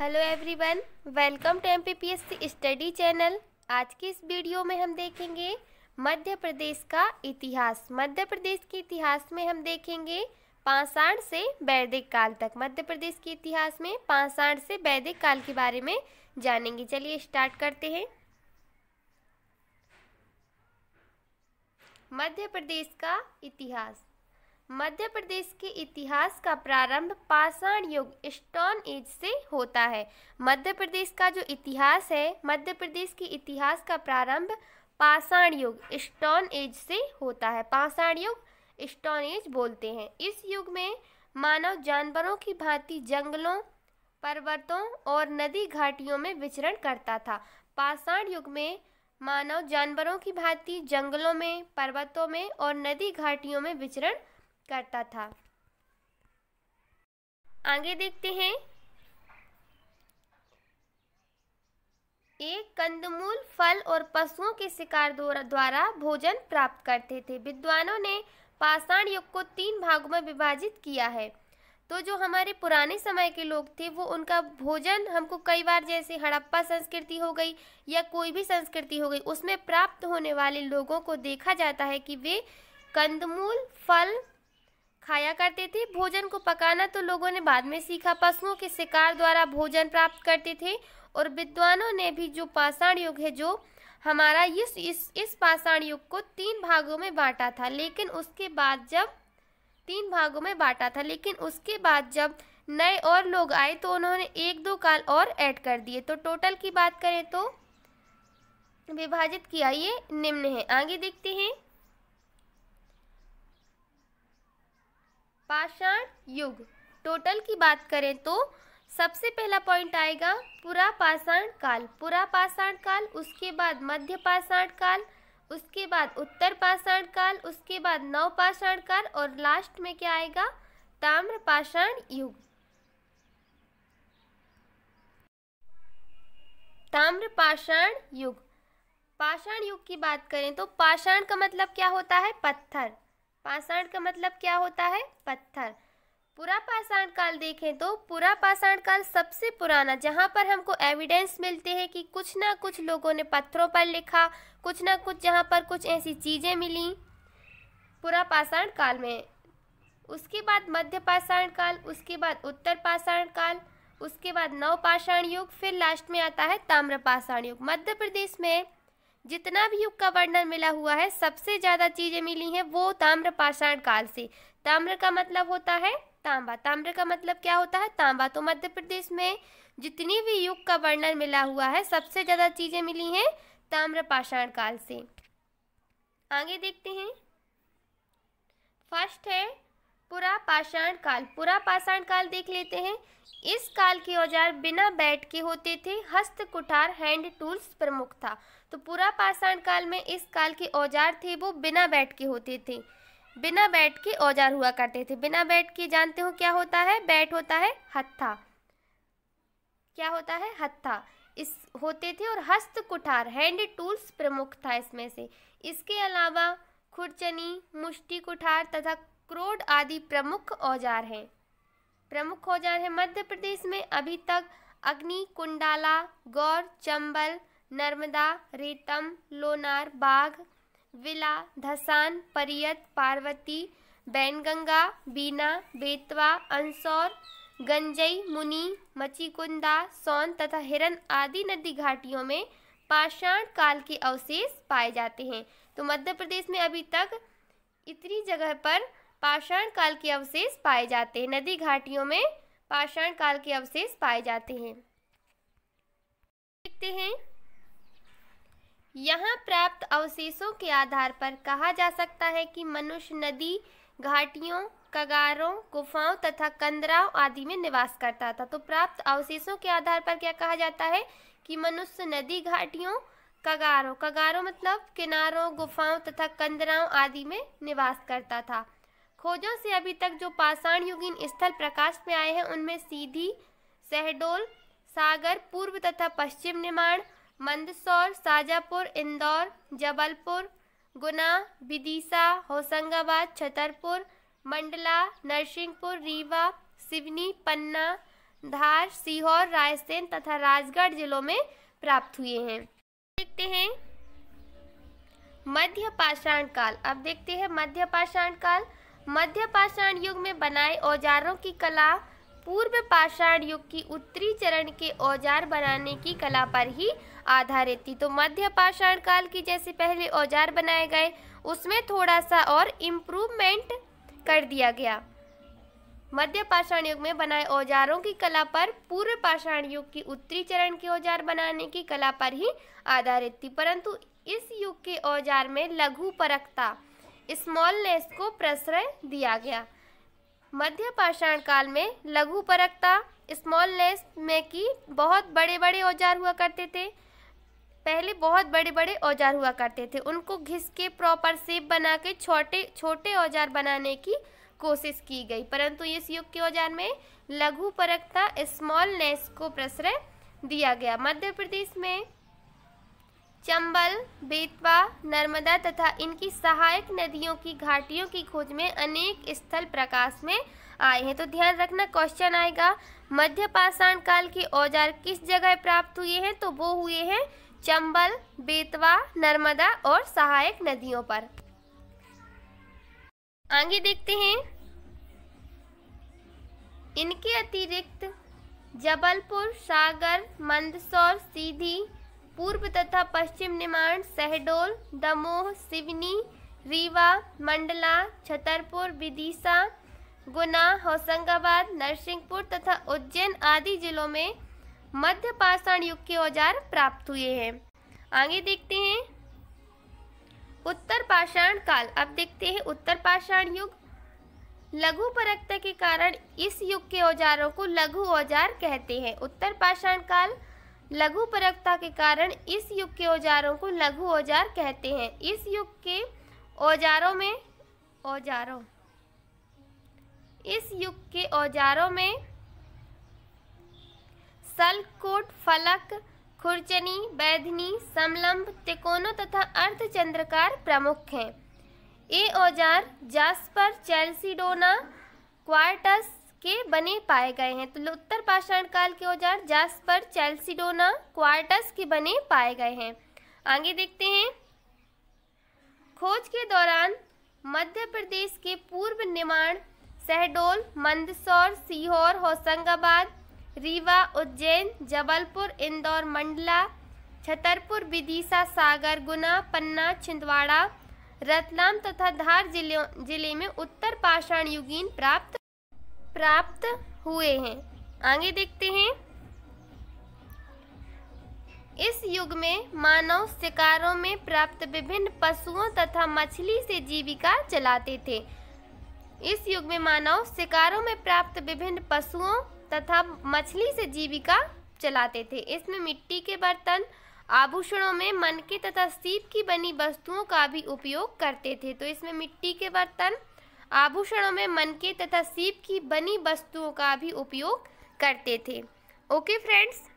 hello everyone welcome to MPPSC study channel आज की इस वीडियो में हम देखेंगे मध्य प्रदेश का इतिहास मध्य प्रदेश के इतिहास में हम देखेंगे पाषाण से वैदिक काल तक मध्य प्रदेश के इतिहास में पाषाण से वैदिक काल के बारे में जानेंगे चलिए स्टार्ट करते हैं मध्य प्रदेश का इतिहास मध्य प्रदेश के इतिहास का प्रारंभ पाषाण युग स्टोन एज से होता है मध्य प्रदेश का जो इतिहास है मध्य प्रदेश के इतिहास का प्रारंभ पाषाण युग स्टोन एज से होता है पाषाण युग स्टोन एज बोलते हैं इस युग में मानव जानवरों की भांति जंगलों पर्वतों और नदी घाटियों में विचरण करता था पाषाण युग में मानव जानवरों की भांति जंगलों में पर्वतों में और नदी घाटियों में विचरण करता था आगे देखते हैं एक कंदमूल फल और पशुओं के शिकार द्वारा भोजन प्राप्त करते थे विद्वानों ने पाषाण युग को तीन भागों में विभाजित किया है तो जो हमारे पुराने समय के लोग थे वो उनका भोजन हमको कई बार जैसे हड़प्पा संस्कृति हो गई या कोई भी संस्कृति हो गई उसमें प्राप्त होने वाले लोगों को देखा जाता है कि वे कंदमूल फल खाया करते थे भोजन को पकाना तो लोगों ने बाद में सीखा पशुओं के शिकार द्वारा भोजन प्राप्त करते थे और विद्वानों ने भी जो पाषाण युग है जो हमारा इस इस, इस पाषाण युग को तीन भागों में बांटा था लेकिन उसके बाद जब तीन भागों में बांटा था लेकिन उसके बाद जब नए और लोग आए तो उन्होंने एक दो काल और ऐड कर दिए तो टोटल की बात करें तो विभाजित किया ये निम्न है आगे देखते हैं पाषाण युग टोटल की बात करें तो सबसे पहला पॉइंट आएगा पुरा पाषाण काल पुरा पाषाण काल उसके बाद मध्य पाषाण काल उसके बाद उत्तर पाषाण काल उसके बाद नव पाषाण काल और लास्ट में क्या आएगा ताम्र पाषाण युग ताम्र पाषाण युग पाषाण युग की बात करें तो पाषाण का मतलब क्या होता है पत्थर पाषाण का मतलब क्या होता है पत्थर पूरा पाषाण काल देखें तो पूरा पाषाण काल सबसे पुराना जहाँ पर हमको एविडेंस मिलते हैं कि कुछ ना कुछ लोगों ने पत्थरों पर लिखा कुछ ना कुछ जहाँ पर कुछ ऐसी चीज़ें मिली पूरा पाषाण काल में उसके बाद मध्य पाषाण काल उसके बाद उत्तर पाषाण काल उसके बाद नव पाषाण युग फिर लास्ट में आता है ताम्र पाषाण युग मध्य प्रदेश में जितना भी युग का वर्णन मिला हुआ है सबसे ज़्यादा चीज़ें मिली हैं वो ताम्र पाषाण काल से ताम्र का मतलब होता है तांबा ताम्र का मतलब क्या होता है तांबा तो मध्य प्रदेश में जितनी भी युग का वर्णन मिला हुआ है सबसे ज़्यादा चीज़ें मिली हैं ताम्र पाषाण काल से आगे देखते हैं फर्स्ट है पुरा पाषाण काल पुरा पाषाण काल देख लेते हैं इस काल के औजार बिना बैठ के होते थे हस्त कुठार हैंड टूल्स प्रमुख था तो पूरा पाषाण काल में इस काल के औजार थे वो बिना बैट के होते थे बिना बैट के औजार हुआ करते थे बिना बैट के जानते हो क्या होता है बैट होता है हत्था क्या होता है हत्था इस होते थे और हस्त कुठार हैंड टूल्स प्रमुख था इसमें से इसके अलावा खुरचनी मुष्टि कुठार तथा क्रोड आदि प्रमुख औजार हैं प्रमुख औजार हैं मध्य प्रदेश में अभी तक अग्नि कुंडाला गौर चंबल नर्मदा रेतम लोनार बाघ विला धसान परियत पार्वती बैनगंगा बीना बेतवा अंसौर गंजई मुनि मचिकुंदा सोन तथा हिरन आदि नदी घाटियों में पाषाण काल के अवशेष पाए जाते हैं तो मध्य प्रदेश में अभी तक इतनी जगह पर पाषाण काल के अवशेष पाए जाते हैं नदी घाटियों में पाषाण काल के अवशेष पाए जाते हैं देखते हैं यहाँ प्राप्त अवशेषों के आधार पर कहा जा सकता है कि मनुष्य नदी घाटियों कगारों गुफाओं तथा कंदराओं आदि में निवास करता था तो प्राप्त अवशेषों के आधार पर क्या कहा जाता है कि मनुष्य नदी घाटियों कगारों कगारों मतलब किनारों गुफाओं तथा कंदराओं आदि में निवास करता था खोजों से अभी तक जो पाषाण युगीन स्थल प्रकाश में आए हैं उनमें सीधी सहडोल सागर पूर्व तथा पश्चिम निर्माण मंदसौर शाजापुर इंदौर जबलपुर गुना विदिशा होशंगाबाद छतरपुर मंडला नरसिंहपुर रीवा सिवनी पन्ना धार सीहोर रायसेन तथा राजगढ़ जिलों में प्राप्त हुए हैं देखते हैं मध्य पाषाण काल अब देखते हैं मध्य पाषाण काल मध्य पाषाण युग में बनाए औजारों की कला पूर्व पाषाण युग की उत्तरी चरण के औजार बनाने की कला पर ही आधारित थी तो मध्य पाषाण काल की जैसे पहले औजार बनाए गए उसमें थोड़ा सा और इम्प्रूवमेंट कर दिया गया मध्य पाषाण युग में बनाए औजारों की कला पर पूर्व पाषाण युग की उत्तरी चरण के औजार बनाने की कला पर ही आधारित थी परंतु इस युग के औजार में लघु परखता स्मॉलनेस को प्रश्रय दिया गया मध्य पाषाण काल में लघु परकता स्मॉलनेस में कि बहुत बड़े बड़े औजार हुआ करते थे पहले बहुत बड़े बड़े औजार हुआ करते थे उनको घिस के प्रॉपर सेप बना के छोटे छोटे औजार बनाने की कोशिश की गई परंतु इस युग के औजार में लघु परकता स्मॉलनेस को प्रश्रय दिया गया मध्य प्रदेश में चंबल बेतवा नर्मदा तथा इनकी सहायक नदियों की घाटियों की खोज में अनेक स्थल प्रकाश में आए हैं तो ध्यान रखना क्वेश्चन आएगा मध्य पाषाण काल के औजार किस जगह प्राप्त हुए हैं तो वो हुए हैं चंबल बेतवा नर्मदा और सहायक नदियों पर आगे देखते हैं इनके अतिरिक्त जबलपुर सागर मंदसौर सीधी पूर्व तथा पश्चिम निमाण सहडोल दमोह सिवनी रीवा मंडला छतरपुर विदिशा गुना होशंगाबाद नरसिंहपुर तथा उज्जैन आदि जिलों में मध्य पाषाण युग के औजार प्राप्त हुए हैं आगे देखते हैं उत्तर पाषाण काल अब देखते हैं उत्तर पाषाण युग लघु परकता के कारण इस युग के औजारों को लघु औजार कहते हैं उत्तर पाषाण काल लघु परकता के कारण इस युग के औजारों को लघु औजार कहते हैं इस युग के औजारों में औजारों इस युग के औजारों में सलकोट फलक खुरचनी बैधनी समलंब त्रिकोणों तथा अर्धचंद्रकार प्रमुख हैं ये औजार जास्पर चेल्सीडोना क्वार्टस के बने पाए गए हैं तो उत्तर पाषाण काल के औजार जास्पर चैल्सिडोना क्वार्टस के बने पाए गए हैं आगे देखते हैं खोज के दौरान मध्य प्रदेश के पूर्व निर्माण शहडोल मंदसौर सीहोर होशंगाबाद रीवा उज्जैन जबलपुर इंदौर मंडला छतरपुर विदिशा सागर गुना पन्ना छिंदवाड़ा रतलाम तथा धार जिले जिले में उत्तर पाषाण युगीन प्राप्त प्राप्त हुए हैं आगे देखते हैं इस युग में मानव शिकारों में प्राप्त विभिन्न पशुओं तथा मछली से जीविका चलाते थे इस युग में मानव शिकारों में प्राप्त विभिन्न पशुओं तथा मछली से जीविका चलाते थे इसमें मिट्टी के बर्तन आभूषणों में मन के तथा सीप की बनी वस्तुओं का भी उपयोग करते थे तो इसमें मिट्टी के बर्तन आभूषणों में मनके तथा सीप की बनी वस्तुओं का भी उपयोग करते थे ओके फ्रेंड्स